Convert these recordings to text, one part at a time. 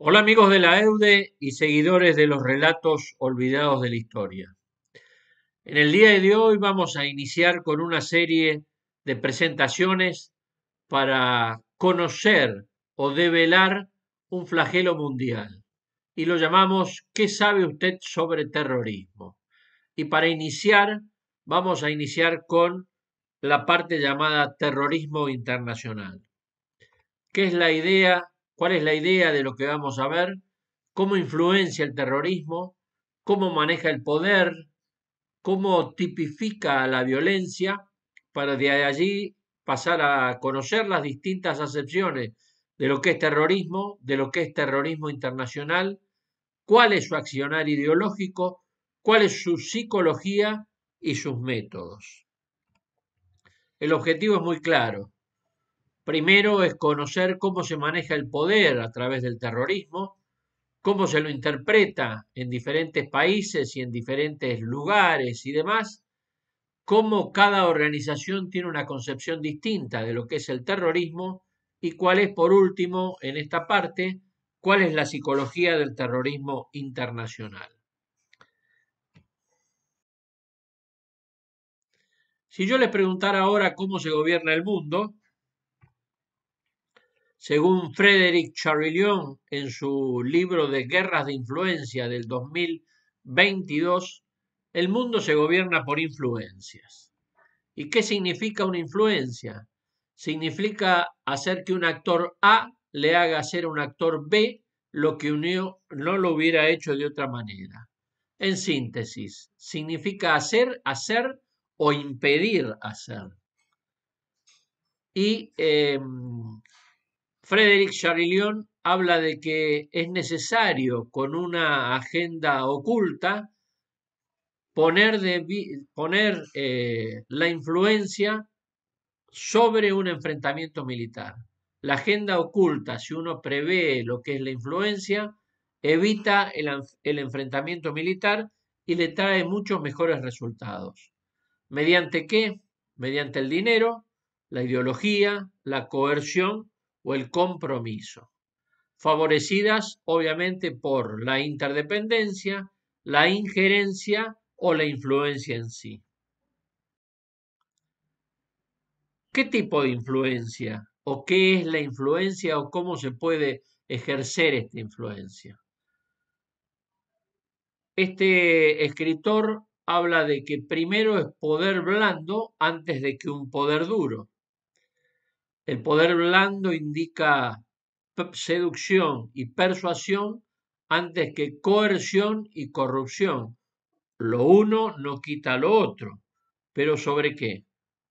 Hola amigos de la EUDE y seguidores de los relatos olvidados de la historia. En el día de hoy vamos a iniciar con una serie de presentaciones para conocer o develar un flagelo mundial y lo llamamos ¿Qué sabe usted sobre terrorismo? Y para iniciar vamos a iniciar con la parte llamada terrorismo internacional, ¿Qué es la idea cuál es la idea de lo que vamos a ver, cómo influencia el terrorismo, cómo maneja el poder, cómo tipifica la violencia, para de allí pasar a conocer las distintas acepciones de lo que es terrorismo, de lo que es terrorismo internacional, cuál es su accionar ideológico, cuál es su psicología y sus métodos. El objetivo es muy claro, Primero es conocer cómo se maneja el poder a través del terrorismo, cómo se lo interpreta en diferentes países y en diferentes lugares y demás, cómo cada organización tiene una concepción distinta de lo que es el terrorismo y cuál es, por último, en esta parte, cuál es la psicología del terrorismo internacional. Si yo les preguntara ahora cómo se gobierna el mundo, según Frederick Charillon en su libro de Guerras de Influencia del 2022, el mundo se gobierna por influencias. ¿Y qué significa una influencia? Significa hacer que un actor A le haga hacer a un actor B lo que unió no lo hubiera hecho de otra manera. En síntesis, significa hacer, hacer o impedir hacer. Y em, Frederick Charillon habla de que es necesario con una agenda oculta poner, eh, la influencia sobre un enfrentamiento militar. La agenda oculta, si uno prevé lo que es la influencia, evita el, el enfrentamiento militar y le trae muchos mejores resultados. ¿Mediante qué? Mediante el dinero, la ideología, la coerción o el compromiso, favorecidas obviamente por la interdependencia, la injerencia o la influencia en sí. ¿Qué tipo de influencia o qué es la influencia o cómo se puede ejercer esta influencia? Este escritor habla de que primero es poder blando antes de que un poder duro. El poder blando indica seducción y persuasión antes que coerción y corrupción. Lo uno no quita lo otro. ¿Pero sobre qué?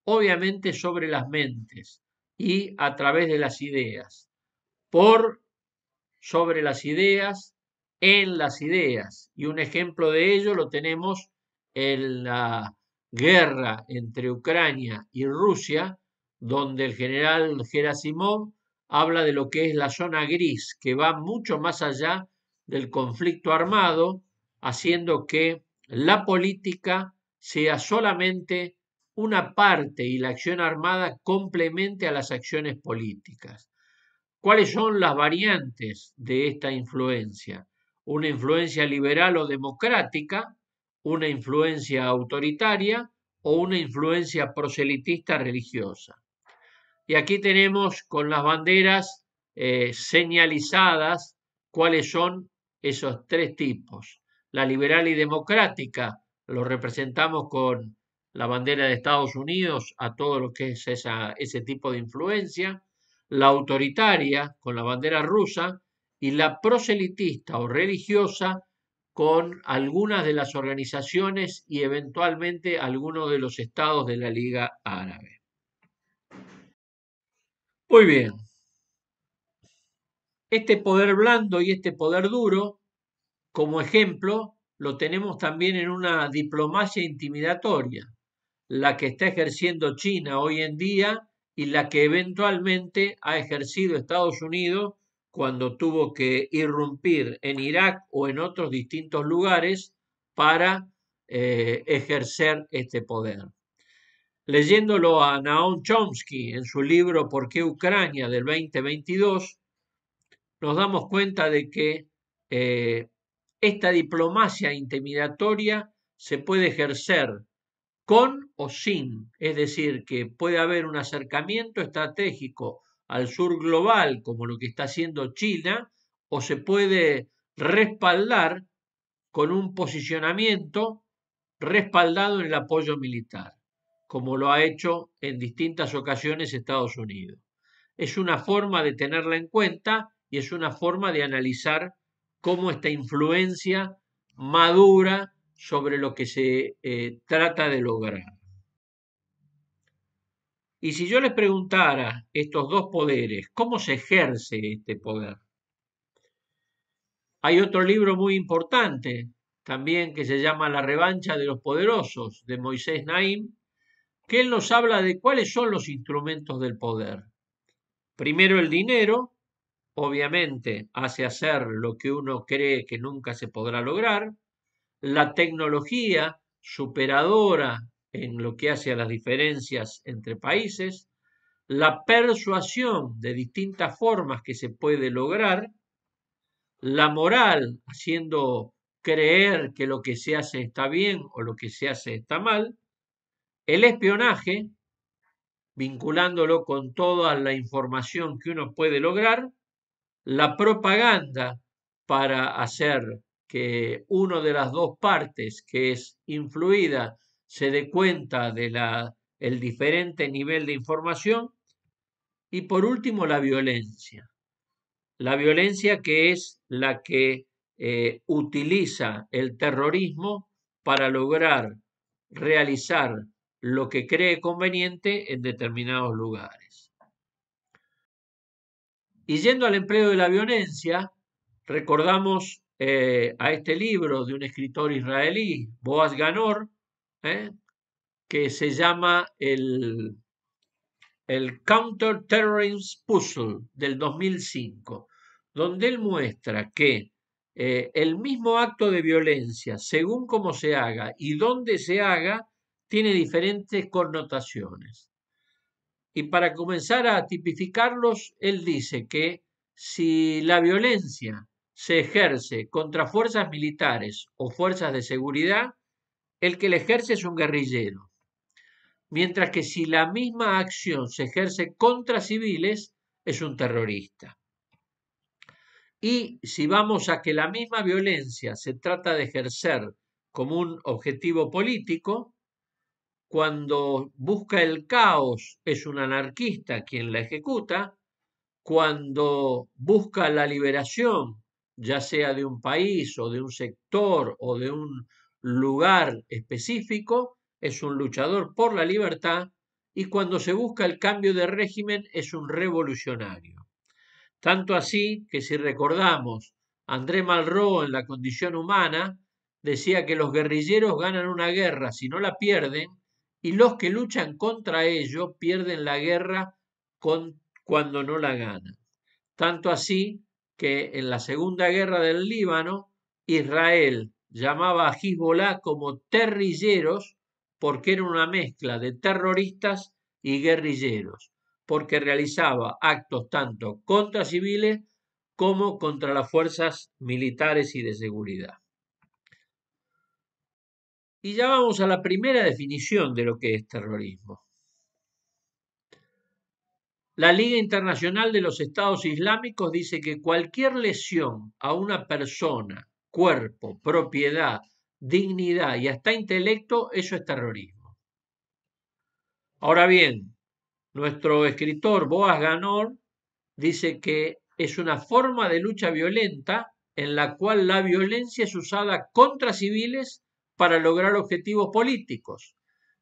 Obviamente sobre las mentes y a través de las ideas. Por sobre las ideas, en las ideas. Y un ejemplo de ello lo tenemos en la guerra entre Ucrania y Rusia, donde el general Gerasimov habla de lo que es la zona gris, que va mucho más allá del conflicto armado, haciendo que la política sea solamente una parte y la acción armada complemente a las acciones políticas. ¿Cuáles son las variantes de esta influencia? Una influencia liberal o democrática, una influencia autoritaria o una influencia proselitista religiosa. Y aquí tenemos con las banderas eh, señalizadas cuáles son esos tres tipos. La liberal y democrática lo representamos con la bandera de Estados Unidos a todo lo que es ese tipo de influencia, la autoritaria con la bandera rusa y la proselitista o religiosa con algunas de las organizaciones y eventualmente algunos de los estados de la Liga Árabe. Muy bien. Este poder blando y este poder duro, como ejemplo, lo tenemos también en una diplomacia intimidatoria, la que está ejerciendo China hoy en día y la que eventualmente ha ejercido Estados Unidos cuando tuvo que irrumpir en Irak o en otros distintos lugares para eh, ejercer este poder. Leyéndolo a Naon Chomsky en su libro ¿Por qué Ucrania? del 2022, nos damos cuenta de que eh, esta diplomacia intimidatoria se puede ejercer con o sin, es decir, que puede haber un acercamiento estratégico al sur global, como lo que está haciendo China, o se puede respaldar con un posicionamiento respaldado en el apoyo militar como lo ha hecho en distintas ocasiones Estados Unidos. Es una forma de tenerla en cuenta y es una forma de analizar cómo esta influencia madura sobre lo que se eh, trata de lograr. Y si yo les preguntara estos dos poderes, ¿cómo se ejerce este poder? Hay otro libro muy importante también que se llama La revancha de los poderosos de Moisés Naim, que él nos habla de cuáles son los instrumentos del poder. Primero el dinero, obviamente hace hacer lo que uno cree que nunca se podrá lograr, la tecnología superadora en lo que hace a las diferencias entre países, la persuasión de distintas formas que se puede lograr, la moral haciendo creer que lo que se hace está bien o lo que se hace está mal, el espionaje, vinculándolo con toda la información que uno puede lograr, la propaganda para hacer que una de las dos partes que es influida se dé cuenta de el diferente nivel de información y por último la violencia. La violencia que es la que eh, utiliza el terrorismo para lograr realizar lo que cree conveniente en determinados lugares. Y yendo al empleo de la violencia, recordamos eh, a este libro de un escritor israelí, Boaz Ganor, ¿eh? que se llama el, el Counter Puzzle del 2005, donde él muestra que eh, el mismo acto de violencia, según cómo se haga y dónde se haga, tiene diferentes connotaciones. Y para comenzar a tipificarlos, él dice que si la violencia se ejerce contra fuerzas militares o fuerzas de seguridad, el que la ejerce es un guerrillero. Mientras que si la misma acción se ejerce contra civiles, es un terrorista. Y si vamos a que la misma violencia se trata de ejercer como un objetivo político, cuando busca el caos es un anarquista quien la ejecuta. Cuando busca la liberación, ya sea de un país o de un sector o de un lugar específico, es un luchador por la libertad. Y cuando se busca el cambio de régimen es un revolucionario. Tanto así que si recordamos, André Malraux en La condición humana decía que los guerrilleros ganan una guerra si no la pierden y los que luchan contra ello pierden la guerra cuando no la ganan. Tanto así que en la Segunda Guerra del Líbano, Israel llamaba a Hezbollah como terrilleros porque era una mezcla de terroristas y guerrilleros, porque realizaba actos tanto contra civiles como contra las fuerzas militares y de seguridad. Y ya vamos a la primera definición de lo que es terrorismo. La Liga Internacional de los Estados Islámicos dice que cualquier lesión a una persona, cuerpo, propiedad, dignidad y hasta intelecto, eso es terrorismo. Ahora bien, nuestro escritor Boas Ganor dice que es una forma de lucha violenta en la cual la violencia es usada contra civiles para lograr objetivos políticos.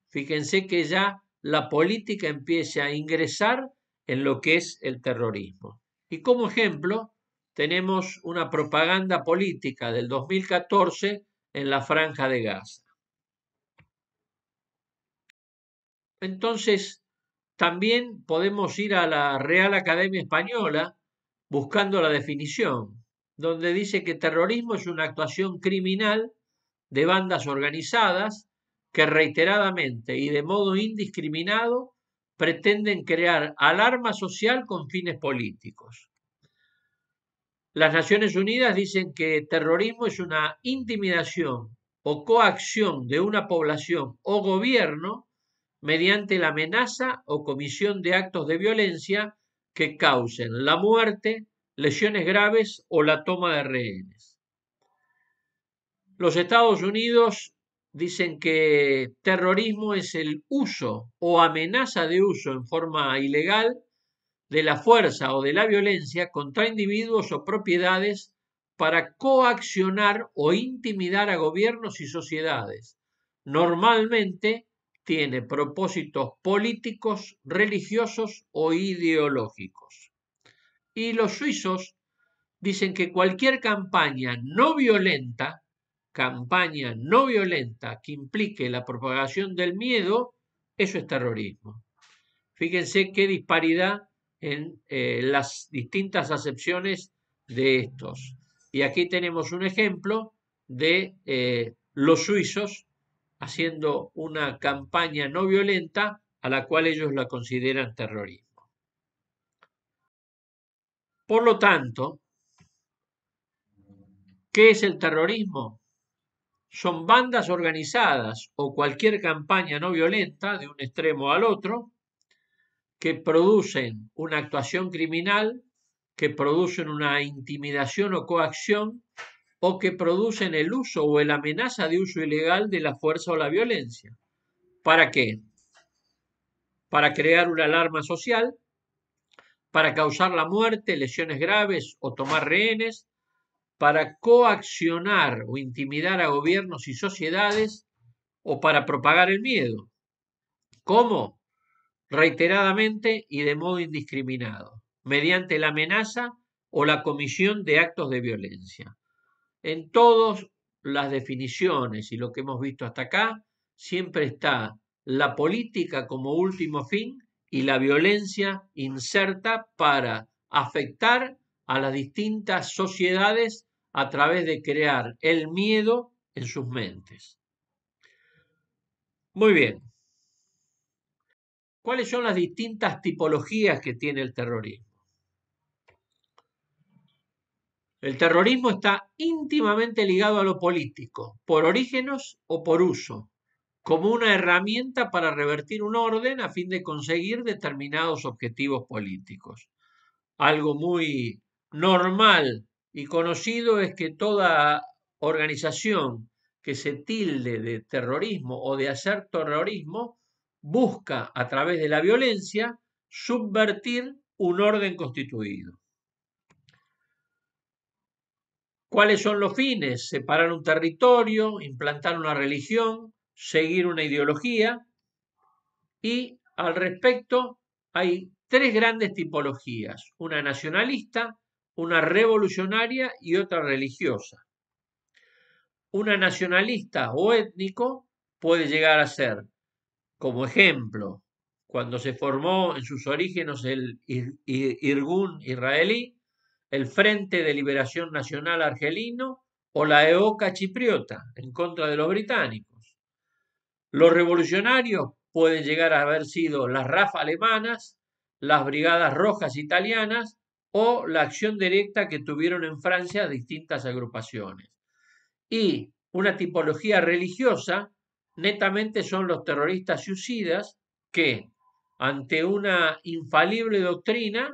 Fíjense que ya la política empieza a ingresar en lo que es el terrorismo. Y como ejemplo, tenemos una propaganda política del 2014 en la franja de Gaza. Entonces, también podemos ir a la Real Academia Española buscando la definición, donde dice que terrorismo es una actuación criminal de bandas organizadas que reiteradamente y de modo indiscriminado pretenden crear alarma social con fines políticos. Las Naciones Unidas dicen que terrorismo es una intimidación o coacción de una población o gobierno mediante la amenaza o comisión de actos de violencia que causen la muerte, lesiones graves o la toma de rehenes. Los Estados Unidos dicen que terrorismo es el uso o amenaza de uso en forma ilegal de la fuerza o de la violencia contra individuos o propiedades para coaccionar o intimidar a gobiernos y sociedades. Normalmente tiene propósitos políticos, religiosos o ideológicos. Y los suizos dicen que cualquier campaña no violenta campaña no violenta que implique la propagación del miedo, eso es terrorismo. Fíjense qué disparidad en eh, las distintas acepciones de estos. Y aquí tenemos un ejemplo de eh, los suizos haciendo una campaña no violenta a la cual ellos la consideran terrorismo. Por lo tanto, ¿qué es el terrorismo? son bandas organizadas o cualquier campaña no violenta de un extremo al otro que producen una actuación criminal, que producen una intimidación o coacción o que producen el uso o la amenaza de uso ilegal de la fuerza o la violencia. ¿Para qué? Para crear una alarma social, para causar la muerte, lesiones graves o tomar rehenes, para coaccionar o intimidar a gobiernos y sociedades o para propagar el miedo. ¿Cómo? Reiteradamente y de modo indiscriminado, mediante la amenaza o la comisión de actos de violencia. En todas las definiciones y lo que hemos visto hasta acá, siempre está la política como último fin y la violencia inserta para afectar a las distintas sociedades a través de crear el miedo en sus mentes. Muy bien. ¿Cuáles son las distintas tipologías que tiene el terrorismo? El terrorismo está íntimamente ligado a lo político, por orígenes o por uso, como una herramienta para revertir un orden a fin de conseguir determinados objetivos políticos. Algo muy normal y conocido es que toda organización que se tilde de terrorismo o de hacer terrorismo busca a través de la violencia subvertir un orden constituido. ¿Cuáles son los fines? Separar un territorio, implantar una religión, seguir una ideología. Y al respecto hay tres grandes tipologías, una nacionalista, una revolucionaria y otra religiosa. Una nacionalista o étnico puede llegar a ser, como ejemplo, cuando se formó en sus orígenes el Irgun israelí, el Frente de Liberación Nacional argelino o la EOCA chipriota en contra de los británicos. Los revolucionarios pueden llegar a haber sido las RAF alemanas, las Brigadas Rojas italianas o la acción directa que tuvieron en Francia distintas agrupaciones. Y una tipología religiosa, netamente son los terroristas suicidas que, ante una infalible doctrina,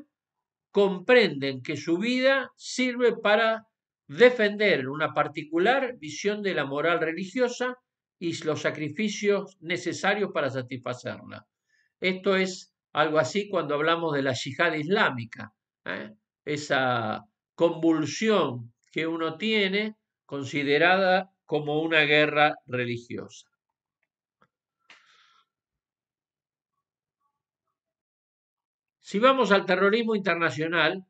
comprenden que su vida sirve para defender una particular visión de la moral religiosa y los sacrificios necesarios para satisfacerla. Esto es algo así cuando hablamos de la yihad islámica, ¿eh? esa convulsión que uno tiene considerada como una guerra religiosa. Si vamos al terrorismo internacional,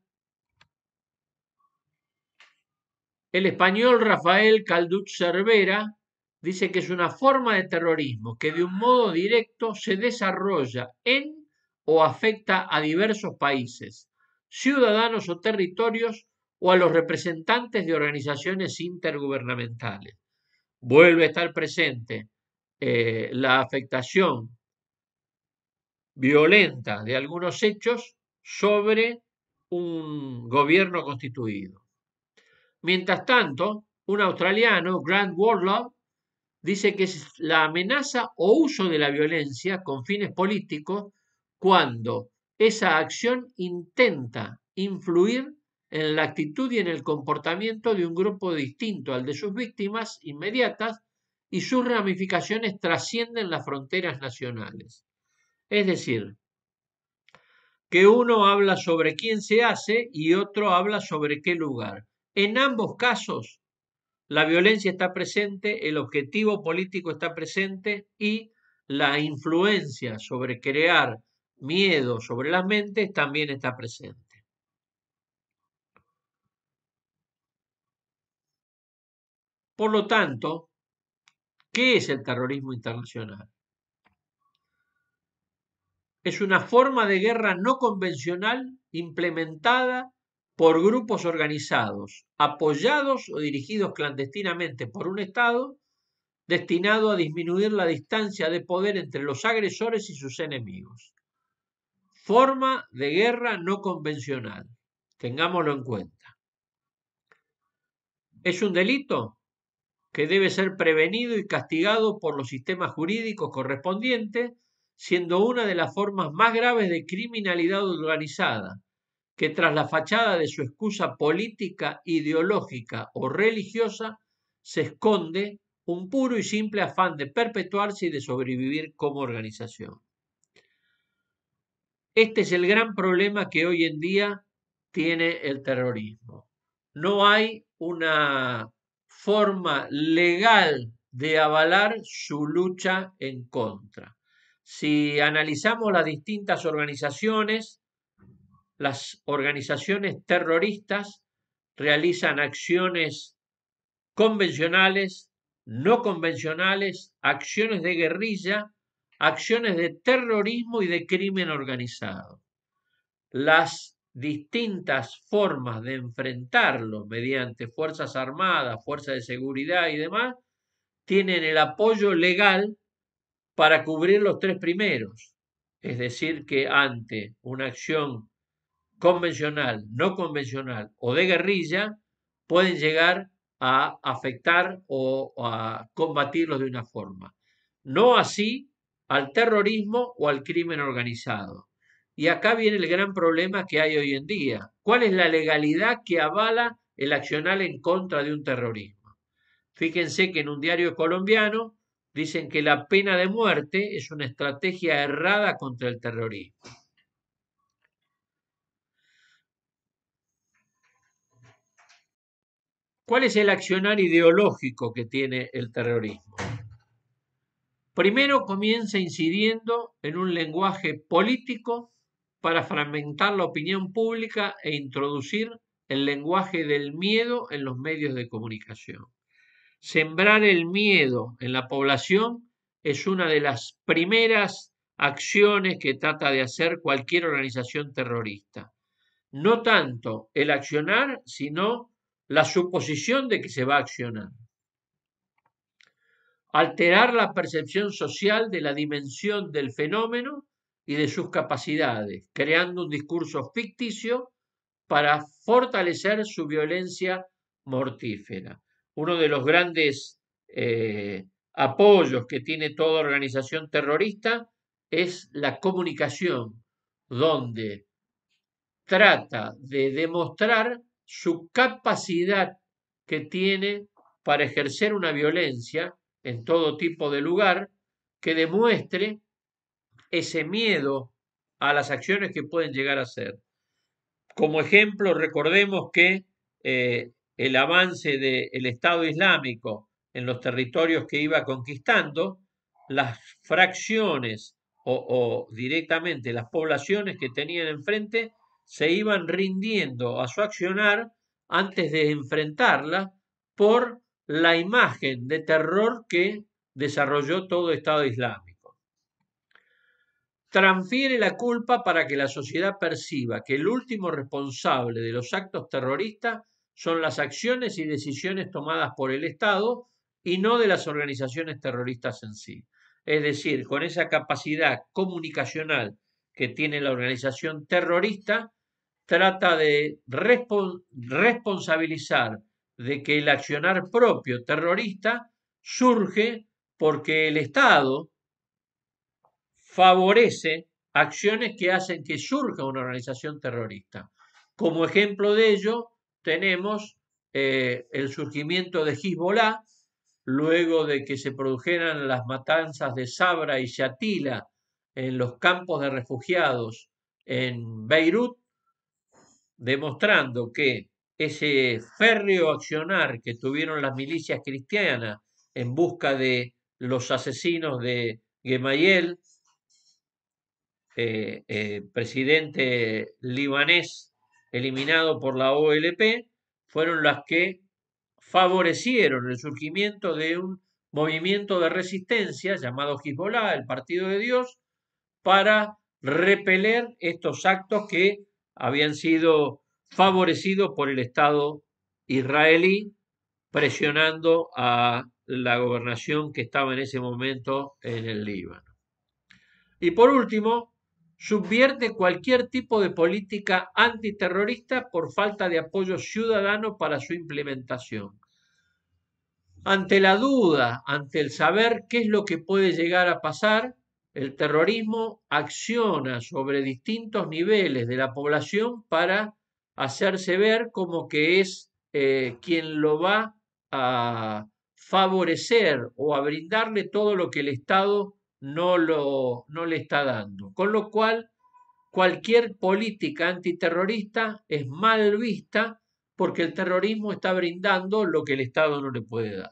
el español Rafael Calduch Cervera dice que es una forma de terrorismo que de un modo directo se desarrolla en o afecta a diversos países, ciudadanos o territorios o a los representantes de organizaciones intergubernamentales. Vuelve a estar presente eh, la afectación violenta de algunos hechos sobre un gobierno constituido. Mientras tanto, un australiano, Grant Warlock, dice que es la amenaza o uso de la violencia con fines políticos cuando esa acción intenta influir en la actitud y en el comportamiento de un grupo distinto al de sus víctimas inmediatas y sus ramificaciones trascienden las fronteras nacionales. Es decir, que uno habla sobre quién se hace y otro habla sobre qué lugar. En ambos casos, la violencia está presente, el objetivo político está presente y la influencia sobre crear miedo sobre las mentes también está presente. Por lo tanto, ¿qué es el terrorismo internacional? Es una forma de guerra no convencional implementada por grupos organizados, apoyados o dirigidos clandestinamente por un Estado destinado a disminuir la distancia de poder entre los agresores y sus enemigos forma de guerra no convencional. Tengámoslo en cuenta. Es un delito que debe ser prevenido y castigado por los sistemas jurídicos correspondientes, siendo una de las formas más graves de criminalidad organizada, que tras la fachada de su excusa política, ideológica o religiosa, se esconde un puro y simple afán de perpetuarse y de sobrevivir como organización. Este es el gran problema que hoy en día tiene el terrorismo. No hay una forma legal de avalar su lucha en contra. Si analizamos las distintas organizaciones, las organizaciones terroristas realizan acciones convencionales, no convencionales, acciones de guerrilla acciones de terrorismo y de crimen organizado. Las distintas formas de enfrentarlo mediante fuerzas armadas, fuerzas de seguridad y demás, tienen el apoyo legal para cubrir los tres primeros. Es decir, que ante una acción convencional, no convencional o de guerrilla, pueden llegar a afectar o a combatirlos de una forma. No así al terrorismo o al crimen organizado. Y acá viene el gran problema que hay hoy en día. ¿Cuál es la legalidad que avala el accionar en contra de un terrorismo? Fíjense que en un diario colombiano dicen que la pena de muerte es una estrategia errada contra el terrorismo. ¿Cuál es el accionar ideológico que tiene el terrorismo? Primero comienza incidiendo en un lenguaje político para fragmentar la opinión pública e introducir el lenguaje del miedo en los medios de comunicación. Sembrar el miedo en la población es una de las primeras acciones que trata de hacer cualquier organización terrorista. No tanto el accionar, sino la suposición de que se va a accionar alterar la percepción social de la dimensión del fenómeno y de sus capacidades, creando un discurso ficticio para fortalecer su violencia mortífera. Uno de los grandes eh, apoyos que tiene toda organización terrorista es la comunicación, donde trata de demostrar su capacidad que tiene para ejercer una violencia en todo tipo de lugar que demuestre ese miedo a las acciones que pueden llegar a ser. Como ejemplo, recordemos que eh, el avance del Estado Islámico en los territorios que iba conquistando, las fracciones o, o, directamente las poblaciones que tenían enfrente se iban rindiendo a su accionar antes de enfrentarla por la imagen de terror que desarrolló todo Estado Islámico. Transfiere la culpa para que la sociedad perciba que el último responsable de los actos terroristas son las acciones y decisiones tomadas por el Estado y no de las organizaciones terroristas en sí. Es decir, con esa capacidad comunicacional que tiene la organización terrorista, trata de responsabilizar de que el accionar propio terrorista surge porque el Estado favorece acciones que hacen que surja una organización terrorista. Como ejemplo de ello tenemos eh, el surgimiento de Hezbollah, luego de que se produjeran las matanzas de Sabra y Shatila en los campos de refugiados en Beirut, demostrando que ese férreo accionar que tuvieron las milicias cristianas en busca de los asesinos de Gemayel, eh, eh, presidente libanés eliminado por la OLP, fueron las que favorecieron el surgimiento de un movimiento de resistencia llamado Hezbollah, el Partido de Dios, para repeler estos actos que habían sido favorecido por el Estado israelí, presionando a la gobernación que estaba en ese momento en el Líbano. Y por último, subvierte cualquier tipo de política antiterrorista por falta de apoyo ciudadano para su implementación. Ante la duda, ante el saber qué es lo que puede llegar a pasar, el terrorismo acciona sobre distintos niveles de la población para hacerse ver como que es eh, quien lo va a favorecer o a brindarle todo lo que el Estado no, lo, no le está dando. Con lo cual, cualquier política antiterrorista es mal vista porque el terrorismo está brindando lo que el Estado no le puede dar.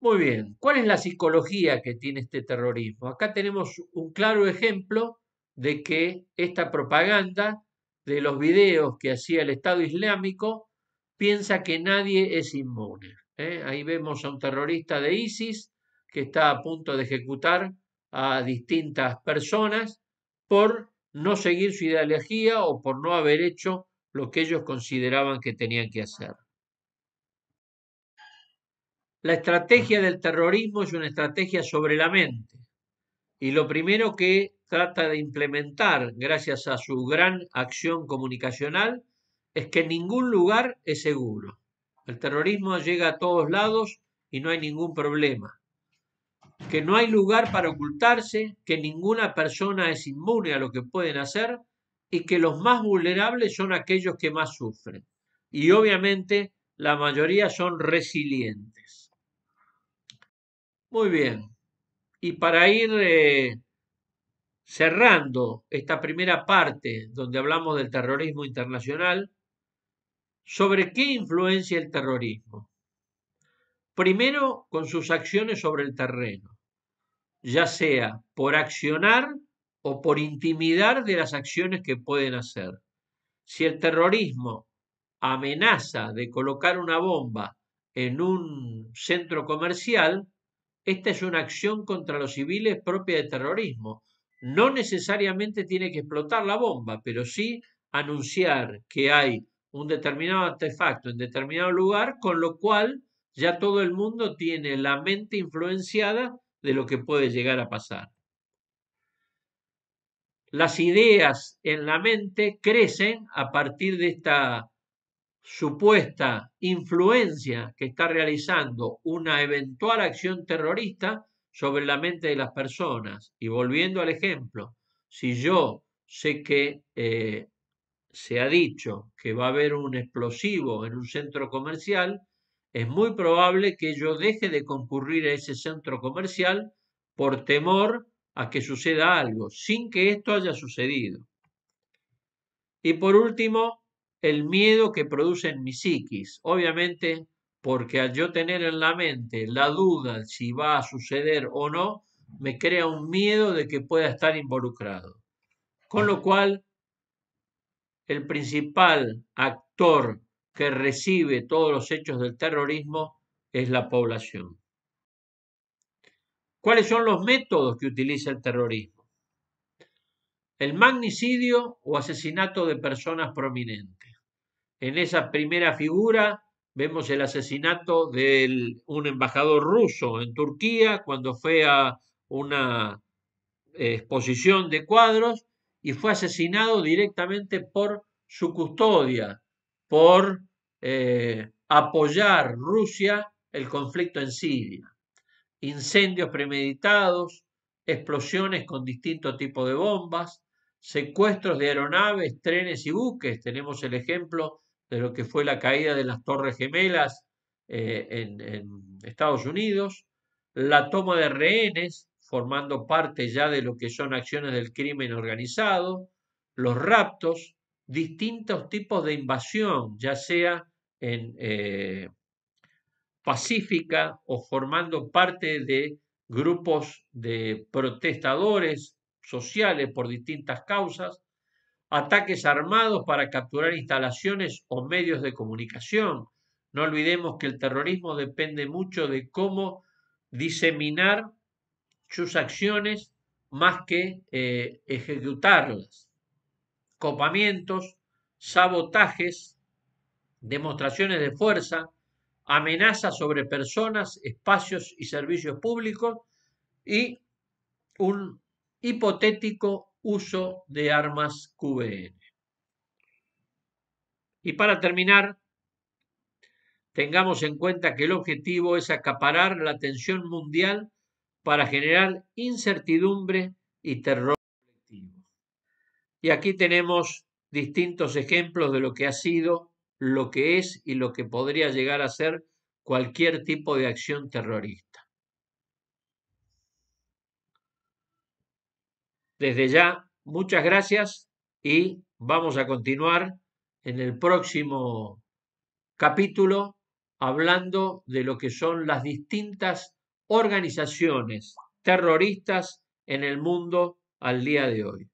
Muy bien, ¿cuál es la psicología que tiene este terrorismo? Acá tenemos un claro ejemplo de que esta propaganda de los videos que hacía el Estado Islámico, piensa que nadie es inmune. ¿eh? Ahí vemos a un terrorista de ISIS que está a punto de ejecutar a distintas personas por no seguir su ideología o por no haber hecho lo que ellos consideraban que tenían que hacer. La estrategia del terrorismo es una estrategia sobre la mente. Y lo primero que trata de implementar gracias a su gran acción comunicacional es que ningún lugar es seguro. El terrorismo llega a todos lados y no hay ningún problema. Que no hay lugar para ocultarse, que ninguna persona es inmune a lo que pueden hacer y que los más vulnerables son aquellos que más sufren. Y obviamente la mayoría son resilientes. Muy bien. Y para ir eh, cerrando esta primera parte donde hablamos del terrorismo internacional, sobre qué influencia el terrorismo. Primero, con sus acciones sobre el terreno, ya sea por accionar o por intimidar de las acciones que pueden hacer. Si el terrorismo amenaza de colocar una bomba en un centro comercial, esta es una acción contra los civiles propia de terrorismo, no necesariamente tiene que explotar la bomba, pero sí anunciar que hay un determinado artefacto en determinado lugar, con lo cual ya todo el mundo tiene la mente influenciada de lo que puede llegar a pasar. Las ideas en la mente crecen a partir de esta supuesta influencia que está realizando una eventual acción terrorista sobre la mente de las personas. Y volviendo al ejemplo, si yo sé que eh, se ha dicho que va a haber un explosivo en un centro comercial, es muy probable que yo deje de concurrir a ese centro comercial por temor a que suceda algo, sin que esto haya sucedido. Y por último, el miedo que produce en mi psiquis. Obviamente, porque al yo tener en la mente la duda si va a suceder o no, me crea un miedo de que pueda estar involucrado. Con lo cual, el principal actor que recibe todos los hechos del terrorismo es la población. ¿Cuáles son los métodos que utiliza el terrorismo? El magnicidio o asesinato de personas prominentes. En esa primera figura vemos el asesinato de un embajador ruso en Turquía cuando fue a una exposición de cuadros y fue asesinado directamente por su custodia, por eh, apoyar Rusia el conflicto en Siria. Incendios premeditados, explosiones con distinto tipo de bombas, secuestros de aeronaves, trenes y buques. Tenemos el ejemplo de lo que fue la caída de las Torres Gemelas eh, en, Estados Unidos, la toma de rehenes, formando parte ya de lo que son acciones del crimen organizado, los raptos, distintos tipos de invasión, ya sea en eh, pacífica o formando parte de grupos de protestadores sociales por distintas causas, ataques armados para capturar instalaciones o medios de comunicación. No olvidemos que el terrorismo depende mucho de cómo diseminar sus acciones más que eh, ejecutarlas. Copamientos, sabotajes, demostraciones de fuerza, amenazas sobre personas, espacios y servicios públicos y un hipotético uso de armas QBN. Y para terminar, tengamos en cuenta que el objetivo es acaparar la atención mundial para generar incertidumbre y terror colectivo. Y aquí tenemos distintos ejemplos de lo que ha sido, lo que es y lo que podría llegar a ser cualquier tipo de acción terrorista. Desde ya, muchas gracias y vamos a continuar en el próximo capítulo hablando de lo que son las distintas organizaciones terroristas en el mundo al día de hoy.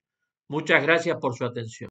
Muchas gracias por su atención.